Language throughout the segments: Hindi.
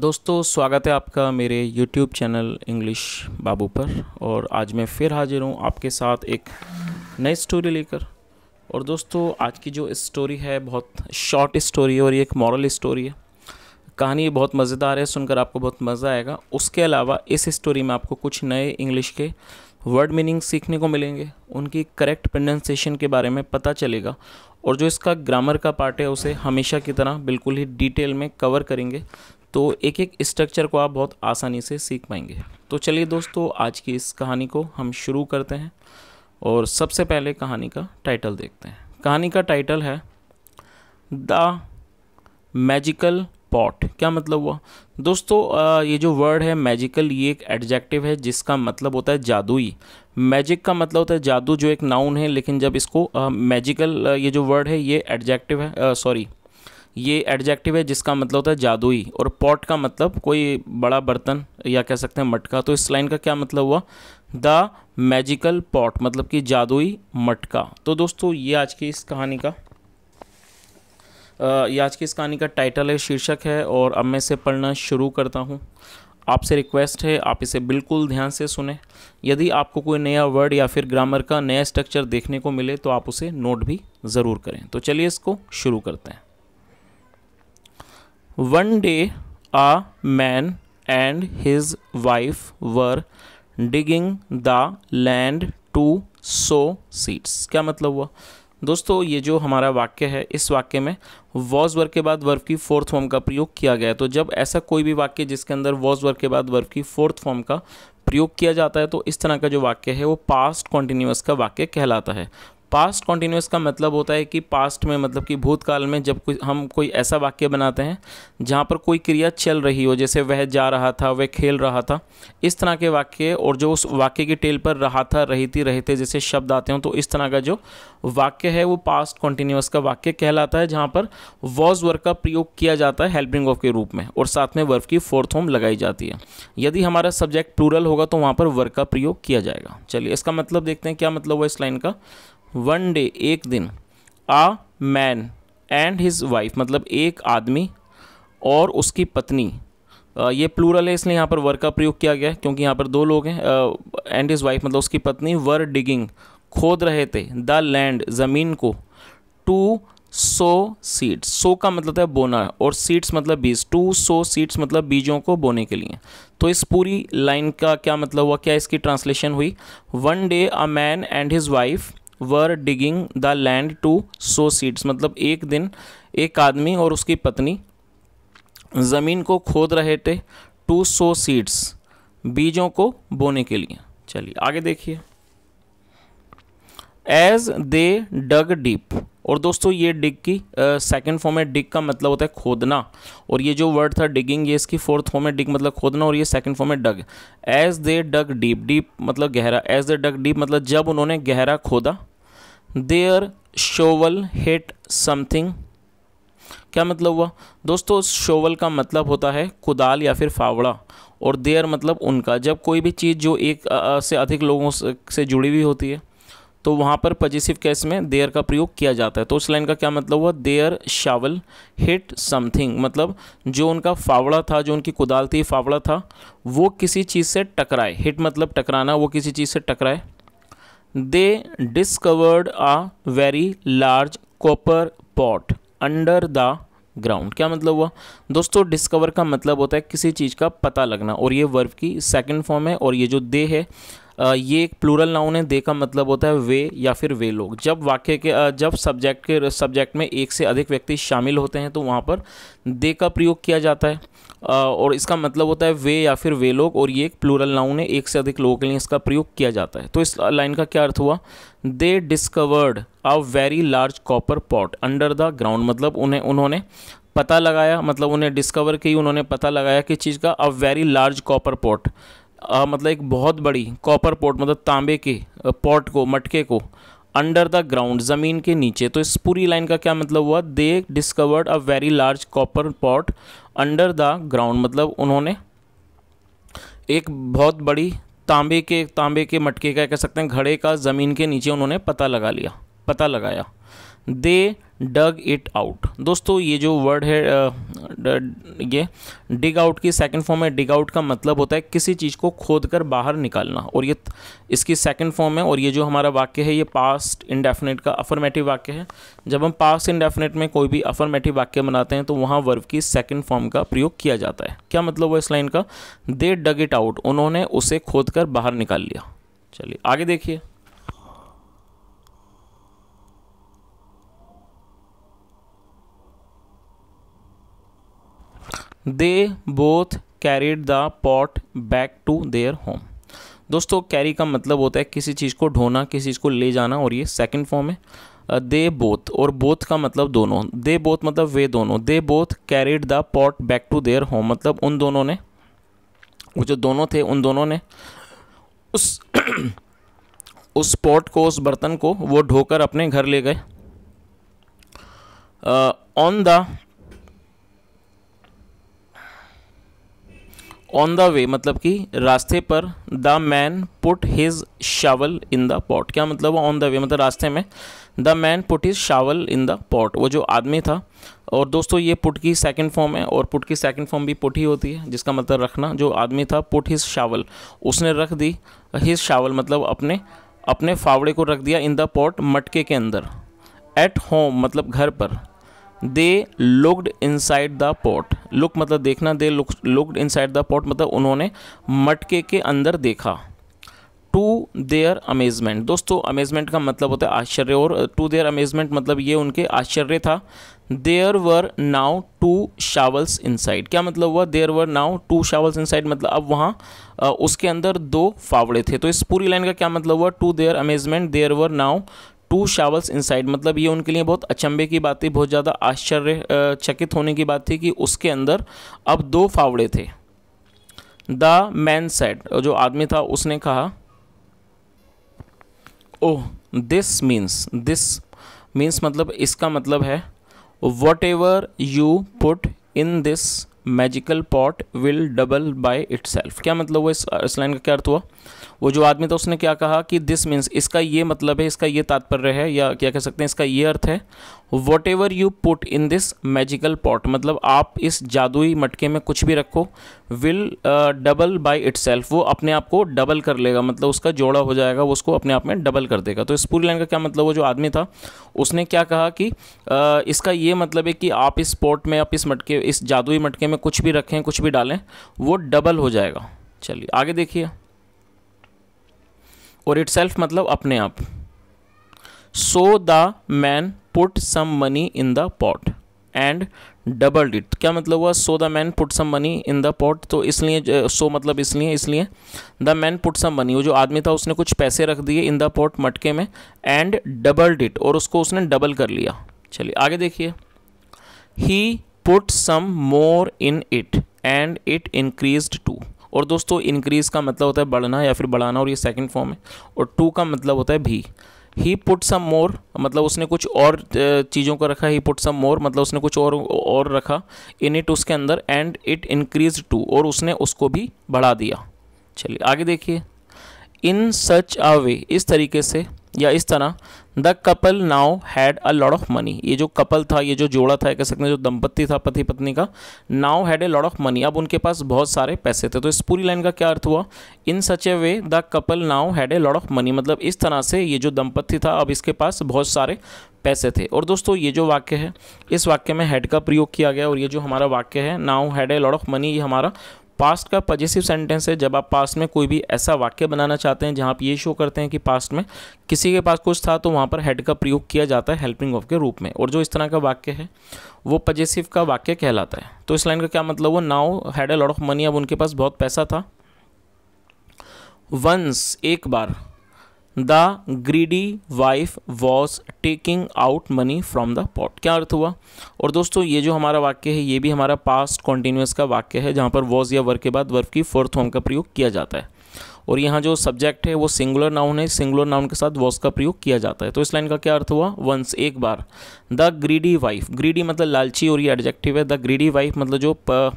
दोस्तों स्वागत है आपका मेरे YouTube चैनल इंग्लिश बाबू पर और आज मैं फिर हाजिर हूँ आपके साथ एक नई स्टोरी लेकर और दोस्तों आज की जो स्टोरी है बहुत शॉर्ट स्टोरी है और ये एक मॉरल स्टोरी है कहानी बहुत मज़ेदार है सुनकर आपको बहुत मज़ा आएगा उसके अलावा इस स्टोरी में आपको कुछ नए इंग्लिश के वर्ड मीनिंग सीखने को मिलेंगे उनकी करेक्ट प्रोनाउंसिएशन के बारे में पता चलेगा और जो इसका ग्रामर का पार्ट है उसे हमेशा की तरह बिल्कुल ही डिटेल में कवर करेंगे तो एक एक स्ट्रक्चर को आप बहुत आसानी से सीख पाएंगे तो चलिए दोस्तों आज की इस कहानी को हम शुरू करते हैं और सबसे पहले कहानी का टाइटल देखते हैं कहानी का टाइटल है द मैजिकल पॉट क्या मतलब हुआ दोस्तों ये जो वर्ड है मैजिकल ये एक एडजेक्टिव है जिसका मतलब होता है जादुई मैजिक का मतलब होता है जादू जो एक नाउन है लेकिन जब इसको मैजिकल ये जो वर्ड है ये एडजेक्टिव है सॉरी ये एडजेक्टिव है जिसका मतलब होता है जादुई और पॉट का मतलब कोई बड़ा बर्तन या कह सकते हैं मटका तो इस लाइन का क्या मतलब हुआ द मैजिकल पॉट मतलब कि जादुई मटका तो दोस्तों ये आज की इस कहानी का ये आज की इस कहानी का टाइटल है शीर्षक है और अब मैं इसे पढ़ना शुरू करता हूँ आपसे रिक्वेस्ट है आप इसे बिल्कुल ध्यान से सुने यदि आपको कोई नया वर्ड या फिर ग्रामर का नया स्ट्रक्चर देखने को मिले तो आप उसे नोट भी ज़रूर करें तो चलिए इसको शुरू करते हैं one day a man and his wife were digging the land to sow seeds क्या मतलब हुआ दोस्तों ये जो हमारा वाक्य है इस वाक्य में वॉज वर्ग के बाद वर्क की फोर्थ फॉर्म का प्रयोग किया गया है तो जब ऐसा कोई भी वाक्य जिसके अंदर वॉज वर्ग के बाद वर्क की फोर्थ फॉर्म का प्रयोग किया जाता है तो इस तरह का जो वाक्य है वो पास्ट कॉन्टिन्यूस का वाक्य कहलाता है पास्ट कॉन्टीन्यूस का मतलब होता है कि पास्ट में मतलब कि भूतकाल में जब कोई हम कोई ऐसा वाक्य बनाते हैं जहाँ पर कोई क्रिया चल रही हो जैसे वह जा रहा था वह खेल रहा था इस तरह के वाक्य और जो उस वाक्य की टेल पर रहा था रही थी रहते जैसे शब्द आते हों तो इस तरह का जो वाक्य है वो पास्ट कॉन्टीन्यूस का वाक्य कहलाता है जहाँ पर वॉज वर्क का प्रयोग किया जाता है हेल्पिंग ऑफ के रूप में और साथ में वर्क की फोर्थ होम लगाई जाती है यदि हमारा सब्जेक्ट प्लूरल होगा तो वहाँ पर वर्क का प्रयोग किया जाएगा चलिए इसका मतलब देखते हैं क्या मतलब हुआ इस लाइन का वन डे एक दिन a man and his wife मतलब एक आदमी और उसकी पत्नी ये प्लूरल है इसलिए यहाँ पर वर का प्रयोग किया गया है क्योंकि यहाँ पर दो लोग हैं एंड हिज वाइफ मतलब उसकी पत्नी वर डिगिंग खोद रहे थे द लैंड ज़मीन को टू सो सीड्स सो का मतलब है बोना और सीड्स मतलब बीज टू सो सीड्स मतलब बीजों को बोने के लिए तो इस पूरी लाइन का क्या मतलब हुआ क्या इसकी ट्रांसलेशन हुई one day a man and his wife were digging the land to sow seeds मतलब एक दिन एक आदमी और उसकी पत्नी ज़मीन को खोद रहे थे टू सो सीड्स बीजों को बोने के लिए चलिए आगे देखिए एज दे डग डीप और दोस्तों ये डिग की सेकेंड फॉर्म है डिग का मतलब होता है खोदना और ये जो वर्ड था डिगिंग ये इसकी फोर्थ फॉर्म है डिग मतलब खोदना और ये सेकंड फॉर्म है dug as they dug deep deep मतलब गहरा एज दे डग डीप मतलब जब उन्होंने गहरा खोदा देयर शोवल हिट समथिंग क्या मतलब हुआ दोस्तों शोवल का मतलब होता है कुदाल या फिर फावड़ा और देयर मतलब उनका जब कोई भी चीज़ जो एक से अधिक लोगों से जुड़ी हुई होती है तो वहाँ पर पजेसिव केस में देयर का प्रयोग किया जाता है तो उस लाइन का क्या मतलब हुआ देयर शावल हिट समथिंग मतलब जो उनका फावड़ा था जो उनकी कुदाल थी फावड़ा था वो किसी चीज़ से टकराए हिट मतलब टकराना वो किसी चीज़ से टकराए they discovered a very large copper pot under the ground क्या मतलब हुआ दोस्तों डिस्कवर का मतलब होता है किसी चीज़ का पता लगना और ये वर्ब की सेकंड फॉर्म है और ये जो दे है ये एक प्लूरल नाउन है दे का मतलब होता है वे या फिर वे लोग जब वाक्य के जब सब्जेक्ट के सब्जेक्ट में एक से अधिक व्यक्ति शामिल होते हैं तो वहाँ पर दे का प्रयोग किया जाता है और इसका मतलब होता है वे या फिर वे लोग और ये एक प्लूरल नाउन है एक से अधिक लोगों के लिए इसका प्रयोग किया जाता है तो इस लाइन का क्या अर्थ हुआ they discovered a very large copper pot under the ground मतलब उन्हें उन्होंने पता लगाया मतलब उन्हें डिस्कवर की उन्होंने पता लगाया कि चीज़ का a very large copper pot uh, मतलब एक बहुत बड़ी कॉपर पोर्ट मतलब तांबे के पॉट को मटके को अंडर द ग्राउंड ज़मीन के नीचे तो इस पूरी लाइन का क्या मतलब हुआ they discovered a very large copper pot under the ground मतलब उन्होंने एक बहुत बड़ी तांबे के तांबे के मटके का कह सकते हैं घड़े का ज़मीन के नीचे उन्होंने पता लगा लिया पता लगाया दे डग इट आउट दोस्तों ये जो वर्ड है ये डिग आउट की सेकंड फॉर्म है डिग आउट का मतलब होता है किसी चीज़ को खोद कर बाहर निकालना और ये इसकी सेकंड फॉर्म है और ये जो हमारा वाक्य है ये पास्ट इंडेफिनेट का अफर्मेटिव वाक्य है जब हम पास्ट इंडेफिनेट में कोई भी अफर्मेटिव वाक्य बनाते हैं तो वहाँ वर्व की सेकेंड फॉर्म का प्रयोग किया जाता है क्या मतलब हुआ इस लाइन का दे डग इट आउट उन्होंने उसे खोद कर बाहर निकाल लिया चलिए आगे देखिए they both carried the pot back to their home दोस्तों कैरी का मतलब होता है किसी चीज़ को ढोना किसी चीज़ को ले जाना और ये सेकंड फॉर्म है दे uh, बोथ और बोथ का मतलब दोनों दे बोथ मतलब वे दोनों they both carried the pot back to their home मतलब उन दोनों ने वो जो दोनों थे उन दोनों ने उस उस पॉट को उस बर्तन को वो ढोकर अपने घर ले गए on uh, the on the way मतलब कि रास्ते पर the man put his shovel in the pot क्या मतलब ऑन द वे मतलब रास्ते में the man put his shovel in the pot वो जो आदमी था और दोस्तों ये पुट की सेकंड फॉर्म है और पुट की सेकंड फॉर्म भी पुट ही होती है जिसका मतलब रखना जो आदमी था पुट हिज शावल उसने रख दी हिज शावल मतलब अपने अपने फावड़े को रख दिया इन द पॉट मटके के अंदर एट होम मतलब घर पर they looked side the pot look मतलब देखना they looked side the pot मतलब उन्होंने मटके के अंदर देखा टू देयर अमेजमेंट दोस्तों अमेजमेंट का मतलब होता है आश्चर्य और टू देयर अमेजमेंट मतलब ये उनके आश्चर्य था there were now two shovels inside क्या मतलब हुआ there were now two shovels inside मतलब अब वहाँ उसके अंदर दो फावड़े थे तो इस पूरी लाइन का क्या मतलब हुआ to their amazement there were now two shovels inside मतलब ये उनके लिए बहुत अचंभे की बात थी बहुत ज़्यादा चकित होने की बात थी कि उसके अंदर अब दो फावड़े थे द मैन सेड जो आदमी था उसने कहा oh this means this means मतलब इसका मतलब है whatever you put in this magical pot will double by it क्या मतलब वो इस, इस लाइन का क्या अर्थ हुआ वो जो आदमी था उसने क्या कहा कि दिस मीन्स इसका ये मतलब है इसका ये तात्पर्य है या क्या कह सकते हैं इसका ये अर्थ है whatever you put in this magical pot मतलब आप इस जादुई मटके में कुछ भी रखो विल डबल बाय सेल्फ वो अपने आप को डबल कर लेगा मतलब उसका जोड़ा हो जाएगा वो उसको अपने आप में डबल कर देगा तो इस पूरी लाइन का क्या मतलब वो जो आदमी था उसने क्या कहा कि uh, इसका ये मतलब है कि आप इस पॉट में आप इस मटके इस जादुई मटके में में कुछ भी रखें कुछ भी डालें वो डबल हो जाएगा चलिए आगे देखिए और इट सेल्फ मतलब अपने आप so the man put some money in the pot and doubled it क्या मतलब हुआ so the man put some money in the pot तो इसलिए सो मतलब इसलिए इसलिए the man put some money वो जो आदमी था उसने कुछ पैसे रख दिए इन द पॉट मटके में एंड डबल डिट और उसको उसने डबल कर लिया चलिए आगे देखिए he put some more in it and it increase to और दोस्तों इंक्रीज का मतलब होता है बढ़ना या फिर बढ़ाना और ये सेकेंड फॉर्म है और टू का मतलब होता है भी ही पुट सम मोर मतलब उसने कुछ और चीज़ों का रखा ही पुट सम मोर मतलब उसने कुछ और और रखा इन इट उसके अंदर एंड इट इंक्रीज टू और उसने उसको भी बढ़ा दिया चलिए आगे देखिए इन सच अ वे इस तरीके से या इस तरह the couple now had a lot of money ये जो कपल था ये जो जोड़ा था कह सकते हैं जो दंपत्ति था पति पत्नी का now had a lot of money अब उनके पास बहुत सारे पैसे थे तो इस पूरी लाइन का क्या अर्थ हुआ in such a way the couple now had a lot of money मतलब इस तरह से ये जो दंपत्ति था अब इसके पास बहुत सारे पैसे थे और दोस्तों ये जो वाक्य है इस वाक्य में हैड का प्रयोग किया गया और ये जो हमारा वाक्य है now had a lot of money ये हमारा पास्ट का पॉजिटिव सेंटेंस है जब आप पास्ट में कोई भी ऐसा वाक्य बनाना चाहते हैं जहाँ आप ये शो करते हैं कि पास्ट में किसी के पास कुछ था तो वहाँ पर हेड का प्रयोग किया जाता है हेल्पिंग ऑफ के रूप में और जो इस तरह का वाक्य है वो पजेसिव का वाक्य कहलाता है तो इस लाइन का क्या मतलब वो now had a lot of money अब उनके पास बहुत पैसा था वंस एक बार the greedy wife was taking out money from the pot क्या अर्थ हुआ और दोस्तों ये जो हमारा वाक्य है ये भी हमारा पास्ट कॉन्टीन्यूस का वाक्य है जहाँ पर वॉज या वर्क के बाद वर्क की फोर्थ होम का प्रयोग किया जाता है और यहाँ जो सब्जेक्ट है वो सिंगुलर नाउन है सिंगुलर नाउन के साथ वॉस का प्रयोग किया जाता है तो इस लाइन का क्या अर्थ हुआ वंस एक बार द ग्रीडी वाइफ ग्रीडी मतलब लालची और ये एडजेक्टिव है द ग्रीडी वाइफ मतलब जो प,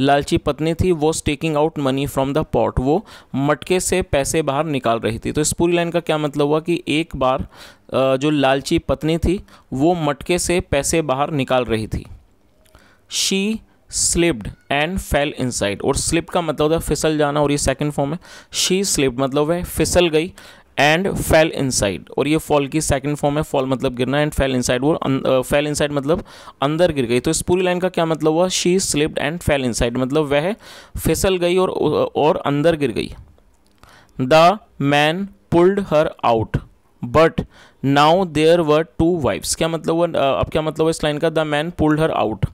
लालची पत्नी थी was taking out money from the pot वो मटके से पैसे बाहर निकाल रही थी तो इस पूरी लाइन का क्या मतलब हुआ कि एक बार जो लालची पत्नी थी वो मटके से पैसे बाहर निकाल रही थी she slipped and fell inside और स्लिप का मतलब होता है फिसल जाना और ये सेकंड फॉर्म है शी स्लिप मतलब है फिसल गई एंड फेल इनसाइड और ये फॉल की सेकंड फॉर्म है फॉल मतलब गिरना एंड फेल इनसाइड और फेल अं, इनसाइड मतलब अंदर गिर गई तो इस पूरी लाइन का क्या मतलब हुआ she slipped and fell inside मतलब वह फिसल गई और और अंदर गिर गई the man pulled her out but now there were two wives क्या मतलब हुआ अब क्या मतलब हुआ इस लाइन का the man pulled her out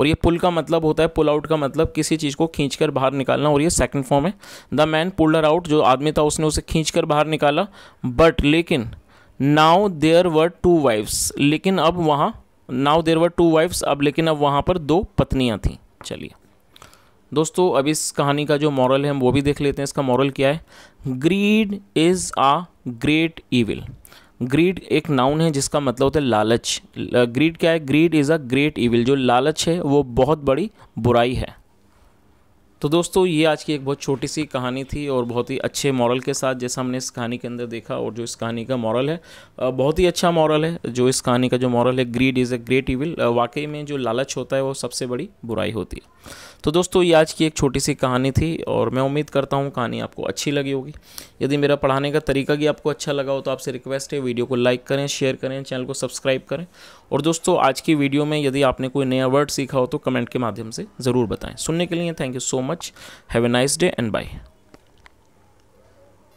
और ये पुल का मतलब होता है पुल आउट का मतलब किसी चीज़ को खींच कर बाहर निकालना और ये सेकेंड फॉर्म है the man pulled her out जो आदमी था उसने उसे खींच कर बाहर निकाला बट लेकिन now there were two wives लेकिन अब वहाँ now there were two wives अब लेकिन अब वहाँ पर दो पत्नियाँ थीं चलिए दोस्तों अब इस कहानी का जो मॉरल है हम वो भी देख लेते हैं इसका मॉरल क्या है greed is a great evil greed एक नाउन है जिसका मतलब होता है लालच ग्रीड क्या है greed is a great evil जो लालच है वो बहुत बड़ी बुराई है तो दोस्तों ये आज की एक बहुत छोटी सी कहानी थी और बहुत ही अच्छे मॉरल के साथ जैसा हमने इस कहानी के अंदर देखा और जो इस कहानी का मॉरल है बहुत ही अच्छा मॉरल है जो इस कहानी का जो मॉरल है greed is a great evil वाकई में जो लालच होता है वो सबसे बड़ी बुराई होती है तो दोस्तों ये आज की एक छोटी सी कहानी थी और मैं उम्मीद करता हूँ कहानी आपको अच्छी लगी होगी यदि मेरा पढ़ाने का तरीका भी आपको अच्छा लगा हो तो आपसे रिक्वेस्ट है वीडियो को लाइक करें शेयर करें चैनल को सब्सक्राइब करें और दोस्तों आज की वीडियो में यदि आपने कोई नया वर्ड सीखा हो तो कमेंट के माध्यम से ज़रूर बताएं सुनने के लिए thank you so much have a nice day and bye